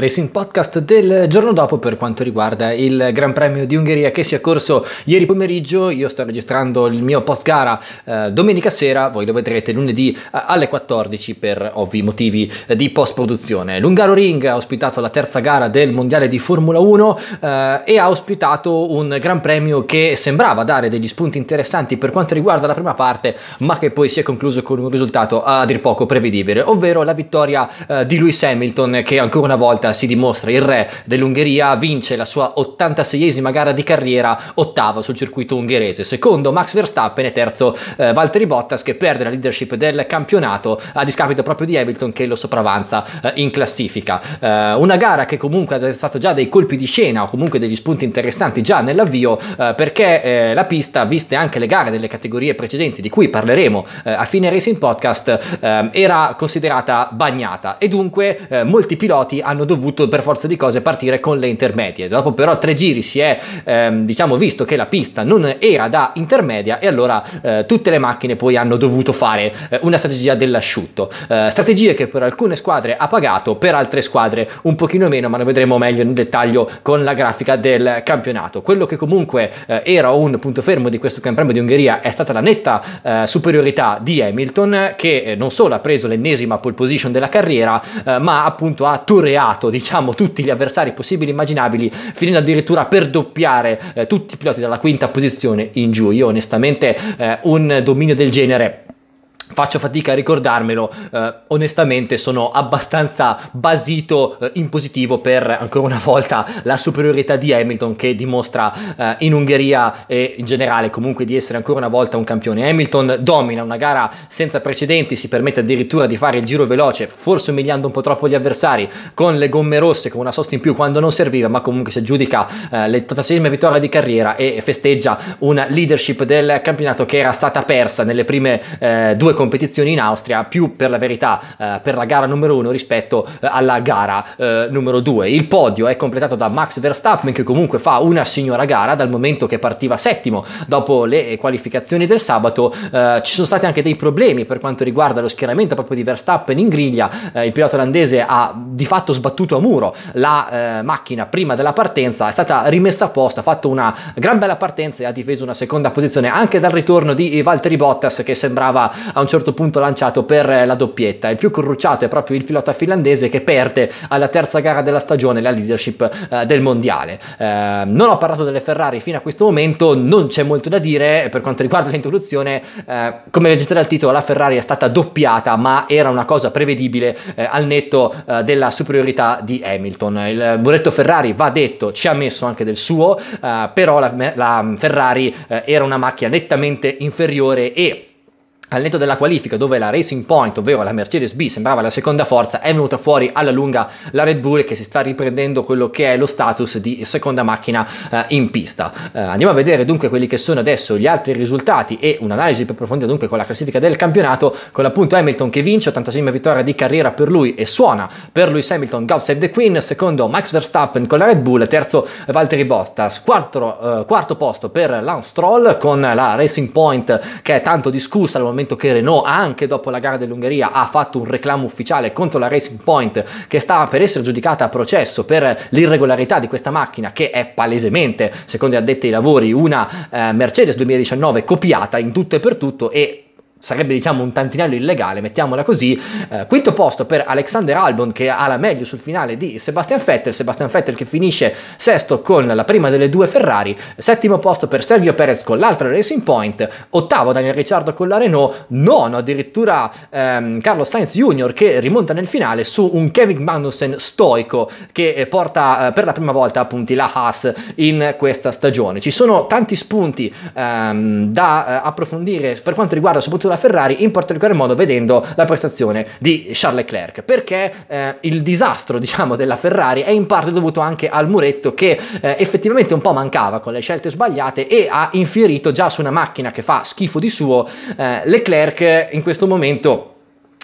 Racing Podcast del giorno dopo per quanto riguarda il Gran Premio di Ungheria che si è corso ieri pomeriggio, io sto registrando il mio post gara eh, domenica sera, voi lo vedrete lunedì eh, alle 14 per ovvi motivi eh, di post produzione. L'Ungaro Ring ha ospitato la terza gara del Mondiale di Formula 1 eh, e ha ospitato un Gran Premio che sembrava dare degli spunti interessanti per quanto riguarda la prima parte ma che poi si è concluso con un risultato a dir poco prevedibile, ovvero la vittoria eh, di Lewis Hamilton che ancora una volta volta si dimostra il re dell'Ungheria, vince la sua 86esima gara di carriera, ottava sul circuito ungherese, secondo Max Verstappen e terzo eh, Valtteri Bottas che perde la leadership del campionato a discapito proprio di Hamilton che lo sopravanza eh, in classifica. Eh, una gara che comunque ha stato già dei colpi di scena o comunque degli spunti interessanti già nell'avvio eh, perché eh, la pista, viste anche le gare delle categorie precedenti di cui parleremo eh, a fine Racing Podcast, ehm, era considerata bagnata e dunque molti piloti hanno dovuto dovuto per forza di cose partire con le intermedie. Dopo però tre giri si è ehm, diciamo visto che la pista non era da intermedia e allora eh, tutte le macchine poi hanno dovuto fare eh, una strategia dell'asciutto. Eh, strategie che per alcune squadre ha pagato, per altre squadre un pochino meno, ma ne vedremo meglio nel dettaglio con la grafica del campionato. Quello che comunque eh, era un punto fermo di questo campionato di Ungheria è stata la netta eh, superiorità di Hamilton che eh, non solo ha preso l'ennesima pole position della carriera, ma appunto ha toreato sconfitto diciamo tutti gli avversari possibili e immaginabili finendo addirittura per doppiare eh, tutti i piloti dalla quinta posizione in giù io onestamente eh, un dominio del genere faccio fatica a ricordarmelo, eh, onestamente sono abbastanza basito eh, in positivo per ancora una volta la superiorità di Hamilton che dimostra eh, in Ungheria e in generale comunque di essere ancora una volta un campione. Hamilton domina una gara senza precedenti, si permette addirittura di fare il giro veloce, forse umiliando un po' troppo gli avversari, con le gomme rosse, con una sosta in più quando non serviva, ma comunque si aggiudica eh, l'86esima vittoria di carriera e festeggia una leadership del campionato che era stata persa nelle prime eh, due competizioni in Austria, più per la verità eh, per la gara numero uno rispetto eh, alla gara eh, numero due. Il podio è completato da Max Verstappen che comunque fa una signora gara dal momento che partiva settimo dopo le qualificazioni del sabato. Eh, ci sono stati anche dei problemi per quanto riguarda lo schieramento proprio di Verstappen in griglia. Eh, il pilota olandese ha di fatto sbattuto a muro la macchina prima della partenza, è stata rimessa a posto, ha fatto una gran bella partenza e ha difeso una seconda posizione anche dal ritorno di Valtteri Bottas che sembrava a un un certo punto lanciato per eh, la doppietta. Il più crucciato è proprio il pilota finlandese che perde alla terza gara della stagione la leadership eh, del mondiale. Eh, non ho parlato delle Ferrari fino a questo momento, non c'è molto da dire per quanto riguarda l'introduzione. Eh, come registrare il titolo, la Ferrari è stata doppiata, ma era una cosa prevedibile eh, al netto eh, della superiorità di Hamilton. Il muretto Ferrari va detto, ci ha messo anche del suo, però la, la Ferrari era una macchina nettamente inferiore e al netto della qualifica dove la Racing Point, ovvero la Mercedes B, sembrava la seconda forza, è venuta fuori alla lunga la Red Bull che si sta riprendendo quello che è lo status di seconda macchina eh, in pista. Eh, andiamo a vedere dunque quelli che sono adesso gli altri risultati e un'analisi più approfondita dunque con la classifica del campionato, con appunto Hamilton che vince, 86 vittoria di carriera per lui e suona per Lewis Hamilton, God Save the Queen, secondo Max Verstappen con la Red Bull, terzo Valtteri Bottas, quarto, eh, quarto posto per Lance Troll con la Racing Point che è tanto discussa al momento momento che Renault, anche dopo la gara dell'Ungheria, ha fatto un reclamo ufficiale contro la Racing Point che stava per essere giudicata a processo per l'irregolarità di questa macchina che è palesemente, secondo gli addetti ai lavori, una eh, Mercedes 2019 copiata in tutto e per tutto e sarebbe diciamo un tantinello illegale, mettiamola così. Eh, quinto posto per Alexander Albon che ha la meglio sul finale di Sebastian Vettel, Sebastian Vettel che finisce sesto con la prima delle due Ferrari, settimo posto per Sergio Perez con l'altra Racing Point, ottavo Daniel Ricciardo con la Renault, nono addirittura ehm, Carlos Sainz Jr. che rimonta nel finale su un Kevin Magnussen stoico che eh, porta eh, per la prima volta appunti la Haas in questa stagione. Ci sono tanti spunti ehm, da eh, approfondire per quanto riguarda soprattutto sulla Ferrari, in particolar modo vedendo la prestazione di Charles Leclerc, perché eh, il disastro diciamo, della Ferrari è in parte dovuto anche al muretto che eh, effettivamente un po' mancava con le scelte sbagliate e ha infierito già su una macchina che fa schifo di suo eh, Leclerc in questo momento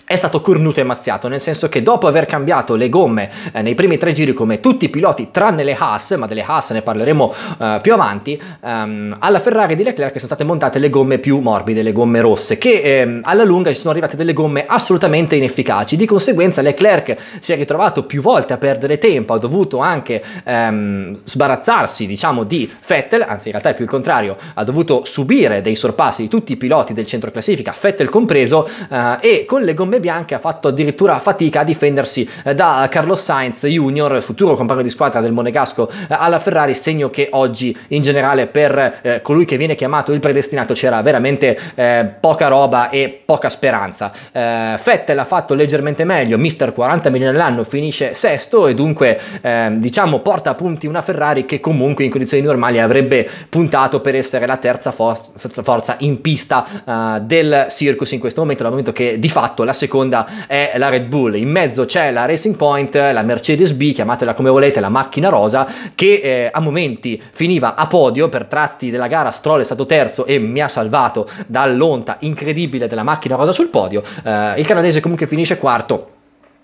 è stato cornuto e mazziato, nel senso che dopo aver cambiato le gomme eh, nei primi tre giri come tutti i piloti tranne le Haas, ma delle Haas ne parleremo eh, più avanti, ehm, alla Ferrari di Leclerc sono state montate le gomme più morbide, le gomme rosse, che ehm, alla lunga ci sono arrivate delle gomme assolutamente inefficaci, di conseguenza Leclerc si è ritrovato più volte a perdere tempo, ha dovuto anche ehm, sbarazzarsi diciamo di Vettel, anzi in realtà è più il contrario, ha dovuto subire dei sorpassi di tutti i piloti del centro classifica, Vettel compreso, eh, e con le gomme gambe bianche ha fatto addirittura fatica a difendersi eh, da Carlos Sainz Junior, futuro compagno di squadra del Monegasco eh, alla Ferrari, segno che oggi in generale per eh, colui che viene chiamato il predestinato c'era veramente eh, poca roba e poca speranza. Eh, Fettel ha fatto leggermente meglio, mister 40 milioni all'anno finisce sesto e dunque eh, diciamo porta a punti una Ferrari che comunque in condizioni normali avrebbe puntato per essere la terza for- forza in pista del Circus in questo momento, dal momento che di fatto la seconda seconda è la Red Bull, in mezzo c'è la Racing Point, la Mercedes B, chiamatela come volete, la macchina rosa, che eh, a momenti finiva a podio per tratti della gara, Stroll è stato terzo e mi ha salvato dall'onta incredibile della macchina rosa sul podio, eh, il canadese comunque finisce quarto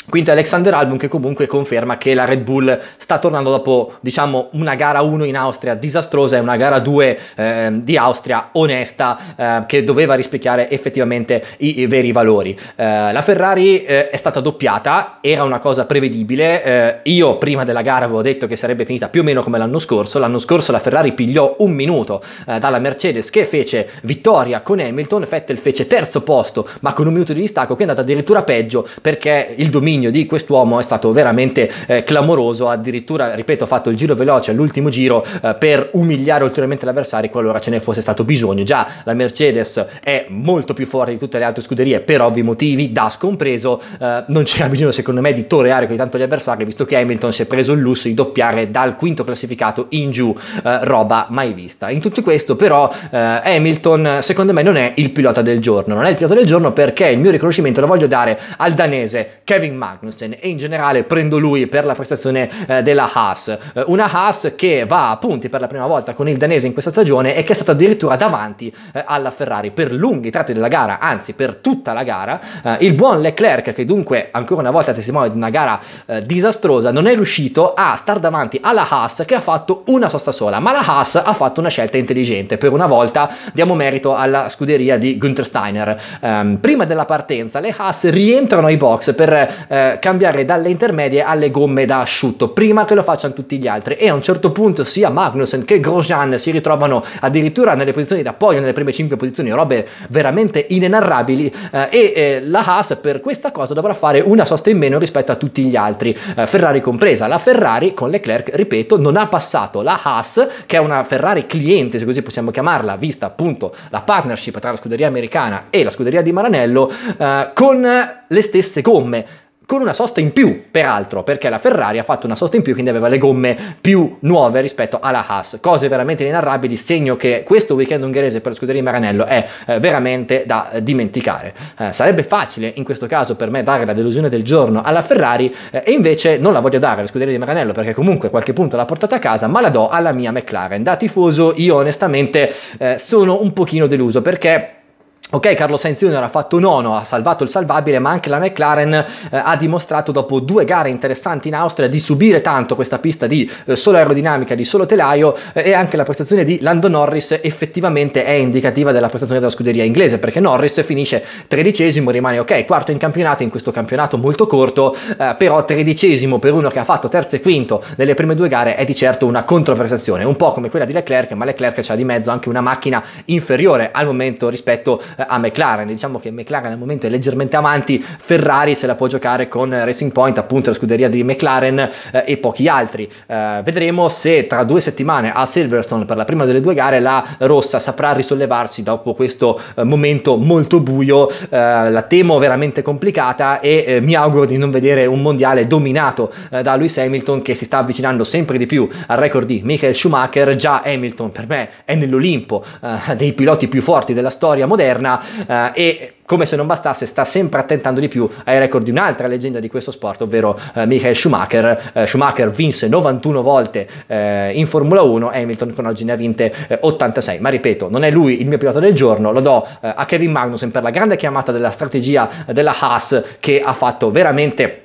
Quinto Alexander Album che comunque conferma che la Red Bull sta tornando dopo diciamo una gara 1 in Austria disastrosa e una gara 2 eh, di Austria onesta eh, che doveva rispecchiare effettivamente i, i veri valori. Eh, la Ferrari eh, è stata doppiata, era una cosa prevedibile, eh, io prima della gara avevo detto che sarebbe finita più o meno come l'anno scorso, l'anno scorso la Ferrari pigliò un minuto eh, dalla Mercedes che fece vittoria con Hamilton, Vettel fece terzo posto ma con un minuto di distacco che è andata addirittura peggio perché il dominio dominio di quest'uomo è stato veramente eh, clamoroso, addirittura, ripeto, ha fatto il giro veloce all'ultimo giro eh, per umiliare ulteriormente l'avversario qualora ce ne fosse stato bisogno. Già la Mercedes è molto più forte di tutte le altre scuderie per ovvi motivi, DAS compreso, eh, non c'era bisogno secondo me di toreare così tanto gli avversari visto che Hamilton si è preso il lusso di doppiare dal quinto classificato in giù, eh, roba mai vista. In tutto questo però eh, Hamilton secondo me non è il pilota del giorno, non è il pilota del giorno perché il mio riconoscimento lo voglio dare al danese Kevin Magnussen e in generale prendo lui per la prestazione eh, della Haas. Eh, una Haas che va a punti per la prima volta con il danese in questa stagione e che è stata addirittura davanti eh, alla Ferrari per lunghi tratti della gara, anzi per tutta la gara. Eh, il buon Leclerc che dunque ancora una volta testimone di una gara eh, disastrosa non è riuscito a star davanti alla Haas che ha fatto una sosta sola, ma la Haas ha fatto una scelta intelligente. Per una volta diamo merito alla scuderia di Günther Steiner. Um, prima della partenza le Haas rientrano ai box per eh, cambiare dalle intermedie alle gomme da asciutto, prima che lo facciano tutti gli altri. E a un certo punto sia Magnussen che Grosjean si ritrovano addirittura nelle posizioni d'appoggio, nelle prime 5 posizioni, robe veramente inenarrabili. Eh, e eh, la Haas per questa cosa dovrà fare una sosta in meno rispetto a tutti gli altri, eh, Ferrari compresa. La Ferrari con Leclerc, ripeto, non ha passato la Haas, che è una Ferrari cliente, se così possiamo chiamarla, vista appunto la partnership tra la scuderia americana e la scuderia di Maranello, eh, con le stesse gomme con una sosta in più, peraltro, perché la Ferrari ha fatto una sosta in più, quindi aveva le gomme più nuove rispetto alla Haas. Cose veramente inarrabili, segno che questo weekend ungherese per Scuderia Maranello è eh, veramente da eh, dimenticare. Eh, sarebbe facile in questo caso per me dare la delusione del giorno alla Ferrari eh, e invece non la voglio dare alla Scuderia di Maranello perché comunque qualche punto l'ha portata a casa, ma la do alla mia McLaren. Da tifoso io onestamente eh, sono un pochino deluso perché Ok, Carlo Sainz Jr. ha fatto nono, ha salvato il salvabile, ma anche la McLaren eh, ha dimostrato dopo due gare interessanti in Austria di subire tanto questa pista di eh, solo aerodinamica, di solo telaio eh, e anche la prestazione di Lando Norris effettivamente è indicativa della prestazione della scuderia inglese perché Norris finisce tredicesimo, rimane ok, quarto in campionato, in questo campionato molto corto, eh, però tredicesimo per uno che ha fatto terzo e quinto nelle prime due gare è di certo una controprestazione, un po' come quella di Leclerc, ma Leclerc c'ha di mezzo anche una macchina inferiore al momento rispetto a a McLaren. Diciamo che McLaren al momento è leggermente avanti, Ferrari se la può giocare con Racing Point, appunto la scuderia di McLaren eh, e pochi altri. Eh, vedremo se tra due settimane a Silverstone per la prima delle due gare la rossa saprà risollevarsi dopo questo eh, momento molto buio. Eh, la temo veramente complicata e eh, mi auguro di non vedere un mondiale dominato eh, da Lewis Hamilton che si sta avvicinando sempre di più al record di Michael Schumacher. Già Hamilton per me è nell'Olimpo dei piloti più forti della storia moderna italiana eh, e come se non bastasse sta sempre attentando di più ai record di un'altra leggenda di questo sport, ovvero eh, Michael Schumacher. Eh, Schumacher vinse 91 volte eh, in Formula 1, Hamilton con oggi ne ha vinte 86, eh, ma ripeto, non è lui il mio pilota del giorno, lo do eh, a Kevin Magnussen per la grande chiamata della strategia eh, della Haas che ha fatto veramente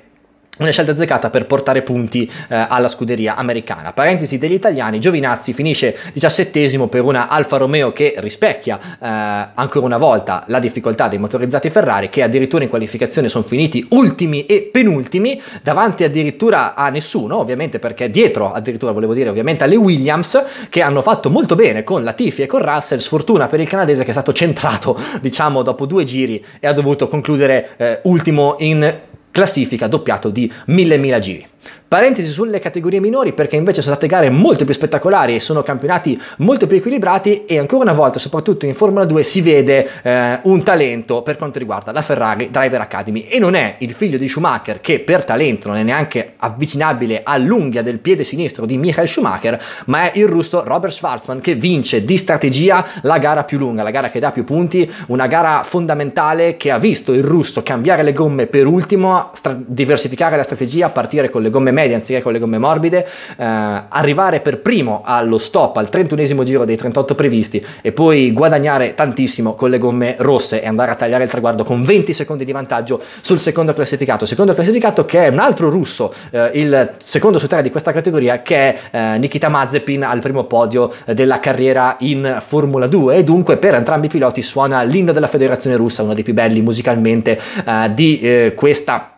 una scelta azzeccata per portare punti eh, alla scuderia americana. Parentesi degli italiani, Giovinazzi finisce diciassettesimo per una Alfa Romeo che rispecchia eh, ancora una volta la difficoltà dei motorizzati Ferrari che addirittura in qualificazione sono finiti ultimi e penultimi, davanti addirittura a nessuno, ovviamente perché dietro addirittura volevo dire ovviamente alle Williams che hanno fatto molto bene con Latifi e con Russell, sfortuna per il canadese che è stato centrato diciamo dopo due giri e ha dovuto concludere eh, ultimo in classifica doppiato di 1000.000 giri. Parentesi sulle categorie minori perché invece sono state gare molto più spettacolari e sono campionati molto più equilibrati e ancora una volta, soprattutto in Formula 2, si vede eh, un talento per quanto riguarda la Ferrari Driver Academy e non è il figlio di Schumacher che per talento non è neanche avvicinabile all'unghia del piede sinistro di Michael Schumacher, ma è il russo Robert Schwarzman che vince di strategia la gara più lunga, la gara che dà più punti, una gara fondamentale che ha visto il russo cambiare le gomme per ultimo, diversificare la strategia, partire con le gomme medie anziché con le gomme morbide, eh, arrivare per primo allo stop al 31 giro dei 38 previsti e poi guadagnare tantissimo con le gomme rosse e andare a tagliare il traguardo con 20 secondi di vantaggio sul secondo classificato. Secondo classificato che è un altro russo, eh, il secondo su tre di questa categoria, che è eh, Nikita Mazepin al primo podio della carriera in Formula 2 e dunque per entrambi i piloti suona l'inno della Federazione Russa, uno dei più belli musicalmente eh, di eh, questa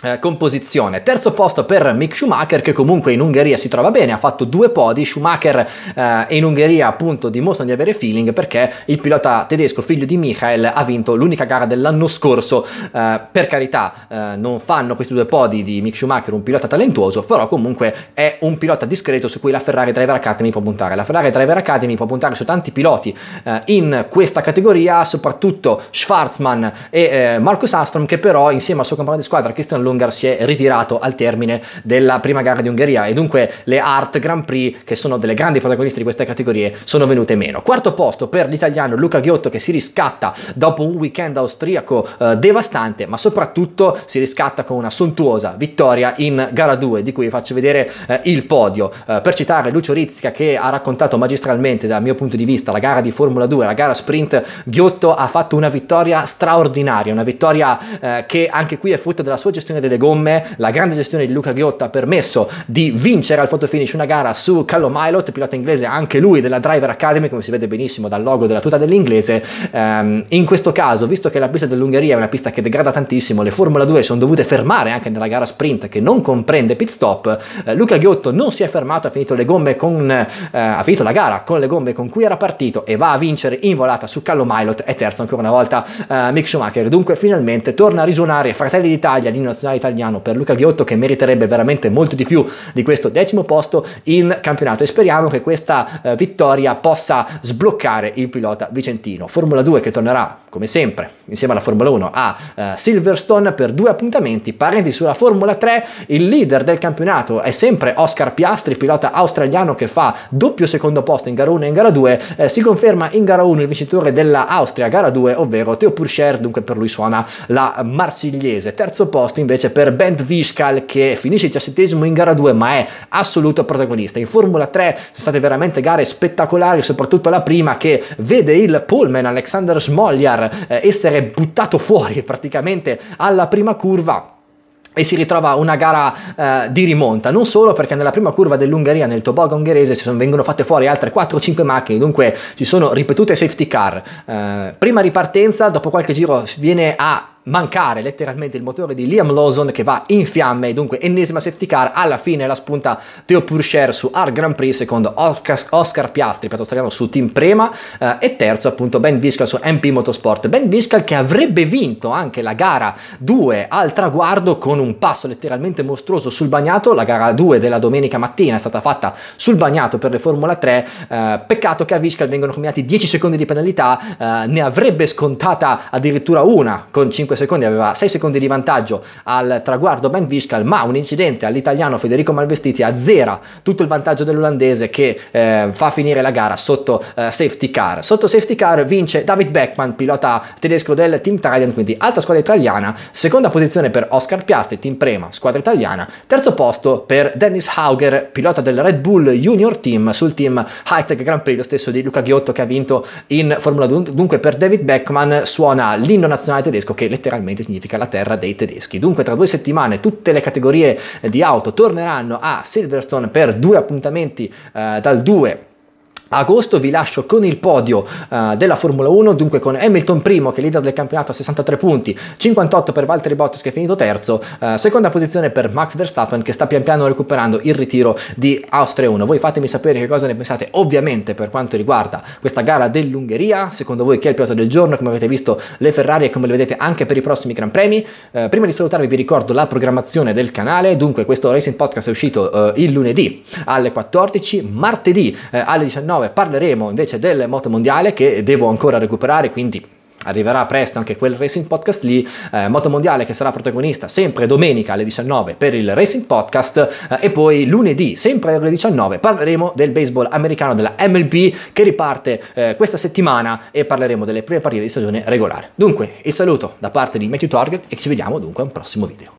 eh, composizione. Terzo posto per Mick Schumacher che comunque in Ungheria si trova bene, ha fatto due podi, Schumacher eh, in Ungheria appunto dimostrano di avere feeling perché il pilota tedesco figlio di Michael ha vinto l'unica gara dell'anno scorso, eh, per carità eh, non fanno questi due podi di Mick Schumacher un pilota talentuoso, però comunque è un pilota discreto su cui la Ferrari Driver Academy può puntare. La Ferrari Driver Academy può puntare su tanti piloti eh, in questa categoria, soprattutto Schwarzman e Marcus Astrom che però insieme al suo compagno di squadra Christian Lungar si è ritirato al termine della prima gara di Ungheria e dunque le Art Grand Prix, che sono delle grandi protagoniste di queste categorie, sono venute meno. Quarto posto per l'italiano Luca Ghiotto che si riscatta dopo un weekend austriaco eh, devastante, ma soprattutto si riscatta con una sontuosa vittoria in gara 2, di cui vi faccio vedere eh, il podio. Eh, per citare Lucio Rizzica che ha raccontato magistralmente dal mio punto di vista la gara di Formula 2, la gara sprint, Ghiotto ha fatto una vittoria straordinaria, una vittoria eh, che anche qui è frutto della sua gestione gestione delle gomme, la grande gestione di Luca Ghiotta ha permesso di vincere al fotofinish una gara su Callum Milot, pilota inglese anche lui della Driver Academy, come si vede benissimo dal logo della tuta dell'inglese. Um, in questo caso, visto che la pista dell'Ungheria è una pista che degrada tantissimo, le Formula 2 sono dovute fermare anche nella gara sprint che non comprende pit stop, eh, Luca Ghiotto non si è fermato, ha finito, con, eh, ha finito la gara con le gomme con cui era partito e va a vincere in volata su Callum Milot e terzo ancora una volta eh, Mick Schumacher. Dunque finalmente torna a rigionare Fratelli d'Italia, Nazionale già italiano per Luca Ghiotto che meriterebbe veramente molto di più di questo decimo posto in campionato e speriamo che questa eh, vittoria possa sbloccare il pilota vicentino. Formula 2 che tornerà come sempre insieme alla Formula 1 a eh, Silverstone per due appuntamenti, parenti sulla Formula 3, il leader del campionato è sempre Oscar Piastri, pilota australiano che fa doppio secondo posto in gara 1 e in gara 2, eh, si conferma in gara 1 il vincitore della Austria gara 2, ovvero Theo Purcher, dunque per lui suona la marsigliese. Terzo posto invece invece per Bent Viscal che finisce il diciassettesimo in gara 2 ma è assoluto protagonista. In Formula 3 sono state veramente gare spettacolari, soprattutto la prima che vede il Pullman Alexander Smoljar eh, essere buttato fuori praticamente alla prima curva e si ritrova una gara eh, di rimonta, non solo perché nella prima curva dell'Ungheria, nel Toboga ungherese, si sono, vengono fatte fuori altre 4-5 macchine, dunque ci sono ripetute safety car. Eh, prima ripartenza, dopo qualche giro viene a mancare letteralmente il motore di Liam Lawson che va in fiamme e dunque ennesima safety car alla fine la spunta Theo Purcher su Art Grand Prix secondo Oscar Piastri per australiano su Team Prema eh, e terzo appunto Ben Viscal su MP Motorsport Ben Viscal che avrebbe vinto anche la gara 2 al traguardo con un passo letteralmente mostruoso sul bagnato la gara 2 della domenica mattina è stata fatta sul bagnato per le Formula 3 eh, peccato che a Viscal vengono combinati 10 secondi di penalità eh, ne avrebbe scontata addirittura una con 5 secondi, aveva 6 secondi di vantaggio al traguardo Ben Vishkal, ma un incidente all'italiano Federico Malvestiti azzera tutto il vantaggio dell'olandese che eh, fa finire la gara sotto eh, safety car. Sotto safety car vince David Beckman, pilota tedesco del Team Trident, quindi alta squadra italiana, seconda posizione per Oscar Piastri, team Prema, squadra italiana, terzo posto per Dennis Hauger, pilota del Red Bull Junior Team sul team High Tech Grand Prix, lo stesso di Luca Ghiotto che ha vinto in Formula 1, dunque per David Beckman suona l'inno nazionale tedesco che le letteralmente significa la terra dei tedeschi. Dunque tra due settimane tutte le categorie di auto torneranno a Silverstone per due appuntamenti eh, dal 2 agosto vi lascio con il podio uh, della Formula 1, dunque con Hamilton primo che è leader del campionato a 63 punti, 58 per Valtteri Bottas che è finito terzo, uh, seconda posizione per Max Verstappen che sta pian piano recuperando il ritiro di Austria 1. Voi fatemi sapere che cosa ne pensate ovviamente per quanto riguarda questa gara dell'Ungheria, secondo voi chi è il pilota del giorno, come avete visto le Ferrari e come le vedete anche per i prossimi Gran Premi. Uh, prima di salutarvi vi ricordo la programmazione del canale, dunque questo Racing Podcast è uscito il lunedì alle 14, martedì alle 19 2019 parleremo invece del moto mondiale che devo ancora recuperare, quindi arriverà presto anche quel Racing Podcast lì, eh, Moto Mondiale che sarà protagonista sempre domenica alle 19 per il Racing Podcast eh, e poi lunedì sempre alle 19 parleremo del baseball americano della MLB che riparte eh, questa settimana e parleremo delle prime partite di stagione regolare. Dunque il saluto da parte di Matthew Target e ci vediamo dunque a un prossimo video.